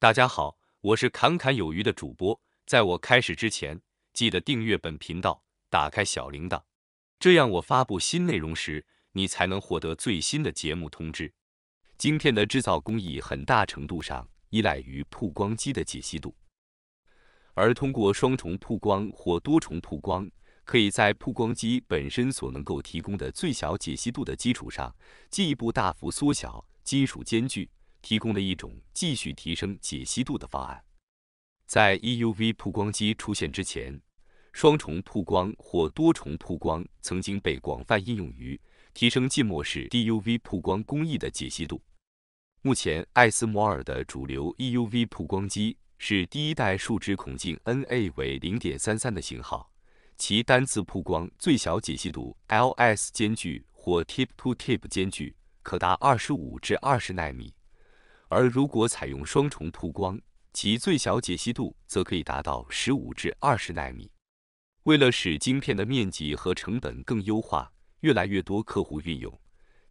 大家好，我是侃侃有余的主播。在我开始之前，记得订阅本频道，打开小铃铛，这样我发布新内容时，你才能获得最新的节目通知。晶片的制造工艺很大程度上依赖于曝光机的解析度，而通过双重曝光或多重曝光，可以在曝光机本身所能够提供的最小解析度的基础上，进一步大幅缩小金属间距。提供了一种继续提升解析度的方案。在 EUV 曝光机出现之前，双重曝光或多重曝光曾经被广泛应用于提升浸没式 DUV 曝光工艺的解析度。目前，爱斯摩尔的主流 EUV 曝光机是第一代数值孔径 NA 为零点三三的型号，其单次曝光最小解析度 LS 间距或 tip-to-tip 间距可达二十五至二十纳米。而如果采用双重曝光，其最小解析度则可以达到十五至二十纳米。为了使晶片的面积和成本更优化，越来越多客户运用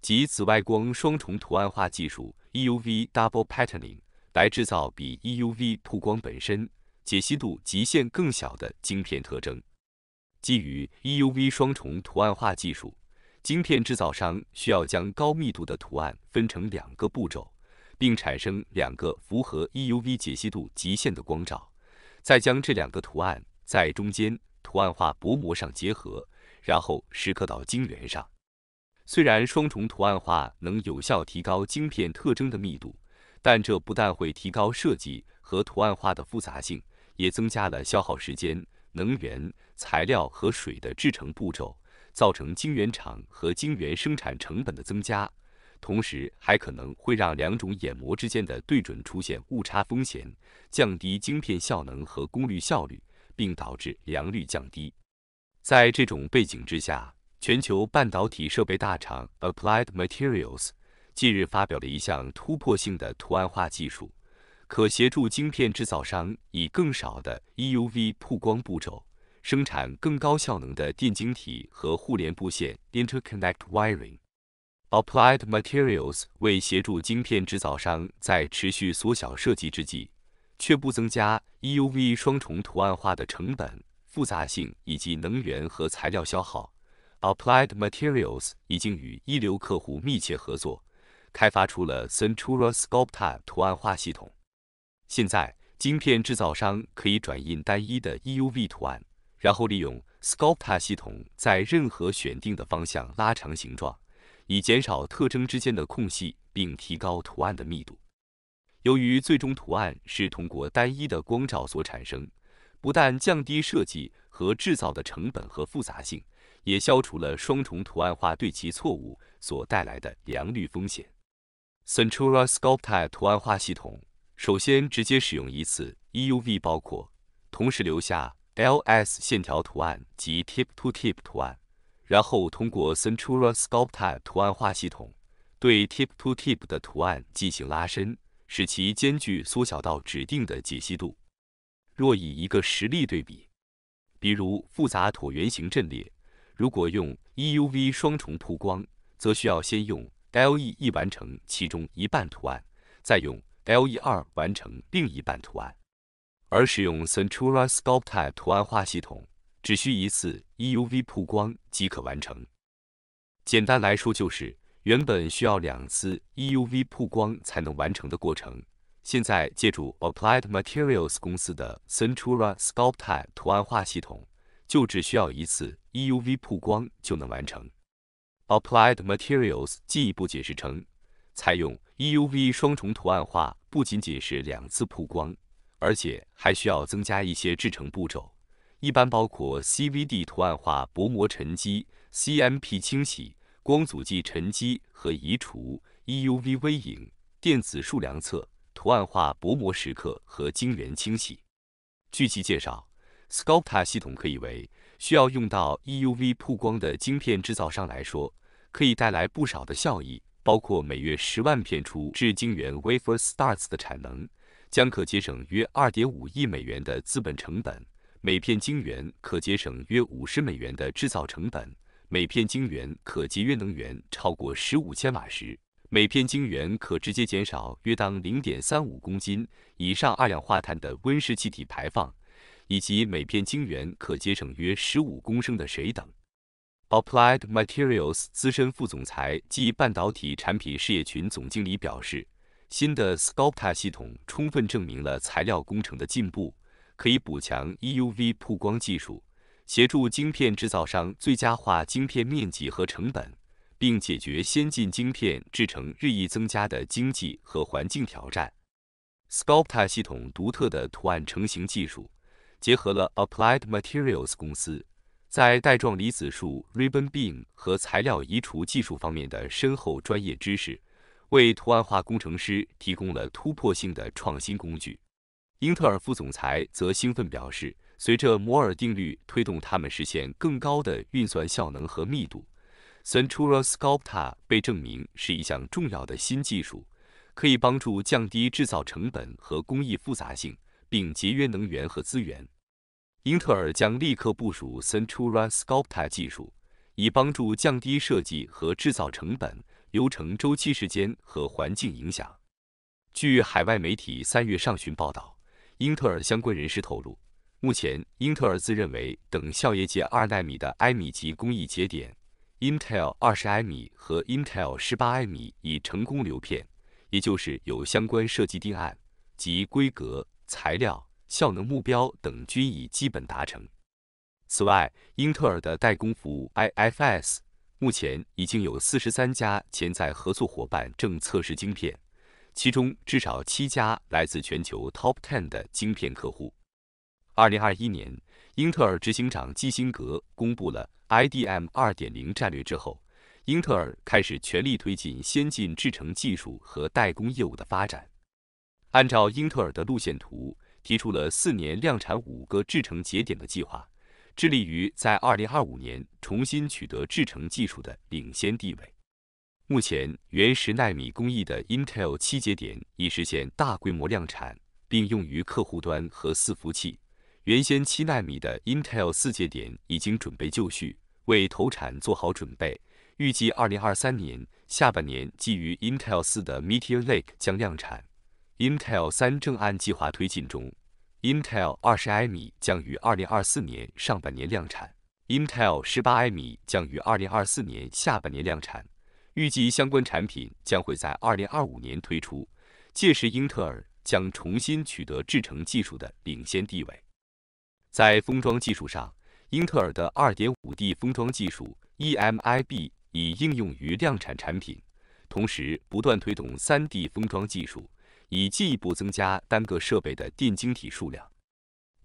及紫外光双重图案化技术 （EUV Double Patterning） 来制造比 EUV 曝光本身解析度极限更小的晶片特征。基于 EUV 双重图案化技术，晶片制造商需要将高密度的图案分成两个步骤。并产生两个符合 EUV 解析度极限的光照，再将这两个图案在中间图案化薄膜上结合，然后蚀刻到晶圆上。虽然双重图案化能有效提高晶片特征的密度，但这不但会提高设计和图案化的复杂性，也增加了消耗时间、能源、材料和水的制成步骤，造成晶圆厂和晶圆生产成本的增加。同时，还可能会让两种眼膜之间的对准出现误差风险，降低晶片效能和功率效率，并导致良率降低。在这种背景之下，全球半导体设备大厂 Applied Materials 近日发表了一项突破性的图案化技术，可协助晶片制造商以更少的 EUV 曝光步骤，生产更高效能的电晶体和互联布线 （interconnect wiring）。Applied Materials 为协助晶片制造商在持续缩小设计之际，却不增加 EUV 双重图案化的成本、复杂性以及能源和材料消耗，Applied Materials 已经与一流客户密切合作，开发出了 Centura s c u l p t a 图案化系统。现在，晶片制造商可以转印单一的 EUV 图案，然后利用 s c u l p t a 系统在任何选定的方向拉长形状。以减少特征之间的空隙，并提高图案的密度。由于最终图案是通过单一的光照所产生，不但降低设计和制造的成本和复杂性，也消除了双重图案化对齐错误所带来的良率风险。Centura Sculpti 图案化系统首先直接使用一次 EUV，包括同时留下 LS 线条图案及 Tip-to-Tip 图案。然后通过 Centura s c u l p t p e 图案化系统对 tip-to-tip 的图案进行拉伸，使其间距缩小到指定的解析度。若以一个实例对比，比如复杂椭圆形阵列，如果用 EUV 双重曝光，则需要先用 LE 一完成其中一半图案，再用 LE 二完成另一半图案；而使用 Centura s c u l p t p e 图案化系统。只需一次 EUV 曝光即可完成。简单来说，就是原本需要两次 EUV 曝光才能完成的过程，现在借助 Applied Materials 公司的 Centura s c u l p t u r 图案化系统，就只需要一次 EUV 曝光就能完成。Applied Materials 进一步解释称，采用 EUV 双重图案化不仅仅是两次曝光，而且还需要增加一些制成步骤。一般包括 CVD 图案化薄膜沉积、CMP 清洗、光阻剂沉积和移除、EUV 微影、电子束量测、图案化薄膜蚀刻和晶圆清洗。据其介绍，Sculpta 系统可以为需要用到 EUV 曝光的晶片制造商来说，可以带来不少的效益，包括每月十万片出至晶圆 Wafer Starts 的产能，将可节省约二点五亿美元的资本成本。每片晶圆可节省约五十美元的制造成本，每片晶圆可节约能源超过十五千瓦时，每片晶圆可直接减少约当零点三五公斤以上二氧化碳的温室气体排放，以及每片晶圆可节省约十五公升的水等。Applied Materials 资深副总裁暨半导体产品事业群总经理表示：“新的 Scopta 系统充分证明了材料工程的进步。”可以补强 EUV 曝光技术，协助晶片制造商最佳化晶片面积和成本，并解决先进晶片制成日益增加的经济和环境挑战。Sculpta 系统独特的图案成型技术，结合了 Applied Materials 公司在带状离子束 （Ribbon Beam） 和材料移除技术方面的深厚专业知识，为图案化工程师提供了突破性的创新工具。英特尔副总裁则兴奋表示，随着摩尔定律推动他们实现更高的运算效能和密度，Centura s c u l p t a r 被证明是一项重要的新技术，可以帮助降低制造成本和工艺复杂性，并节约能源和资源。英特尔将立刻部署 Centura s c u l p t a r 技术，以帮助降低设计和制造成本、流程周期时间和环境影响。据海外媒体三月上旬报道。英特尔相关人士透露，目前英特尔自认为等效业界二纳米的埃米级工艺节点，Intel 二十埃米和 Intel 十八埃米已成功流片，也就是有相关设计定案及规格、材料、效能目标等均已基本达成。此外，英特尔的代工服务 IFS 目前已经有四十三家潜在合作伙伴正测试晶片。其中至少七家来自全球 top ten 的晶片客户。二零二一年，英特尔执行长基辛格公布了 IDM 二点零战略之后，英特尔开始全力推进先进制程技术和代工业务的发展。按照英特尔的路线图，提出了四年量产五个制程节点的计划，致力于在二零二五年重新取得制程技术的领先地位。目前，原十纳米工艺的 Intel 七节点已实现大规模量产，并用于客户端和伺服器。原先七纳米的 Intel 四节点已经准备就绪，为投产做好准备。预计二零二三年下半年，基于 Intel 四的 Meteor Lake 将量产。Intel 三正按计划推进中。Intel 二十埃米将于二零二四年上半年量产。Intel 十八埃米将于二零二四年下半年量产。预计相关产品将会在2025年推出，届时英特尔将重新取得制程技术的领先地位。在封装技术上，英特尔的 2.5D 封装技术 EMIB 已应用于量产产品，同时不断推动 3D 封装技术，以进一步增加单个设备的电晶体数量。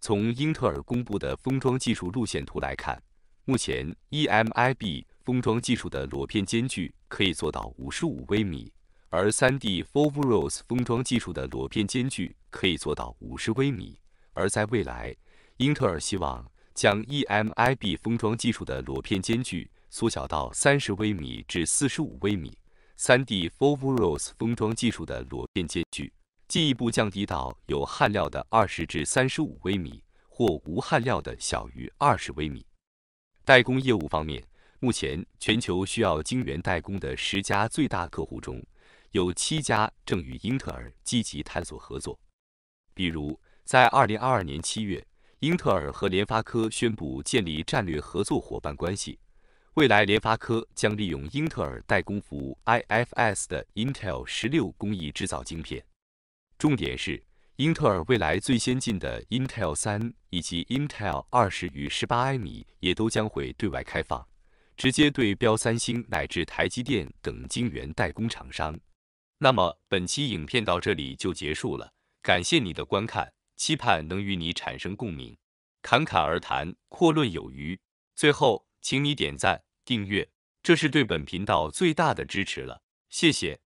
从英特尔公布的封装技术路线图来看，目前 EMIB。封装技术的裸片间距可以做到五十五微米，而 3D Four r o s 封装技术的裸片间距可以做到五十微米。而在未来，英特尔希望将 EMIB 封装技术的裸片间距缩小到三十微米至四十五微米，3D Four r o s 封装技术的裸片间距进一步降低到有焊料的二十至三十五微米，或无焊料的小于二十微米。代工业务方面。目前，全球需要晶圆代工的十家最大客户中，有七家正与英特尔积极探索合作。比如，在二零二二年七月，英特尔和联发科宣布建立战略合作伙伴关系。未来，联发科将利用英特尔代工服务 IFS 的 Intel 十六工艺制造晶片。重点是，英特尔未来最先进的 Intel 三以及 Intel 二十与十八埃米也都将会对外开放。直接对标三星乃至台积电等晶圆代工厂商。那么本期影片到这里就结束了，感谢你的观看，期盼能与你产生共鸣。侃侃而谈，阔论有余。最后，请你点赞、订阅，这是对本频道最大的支持了，谢谢。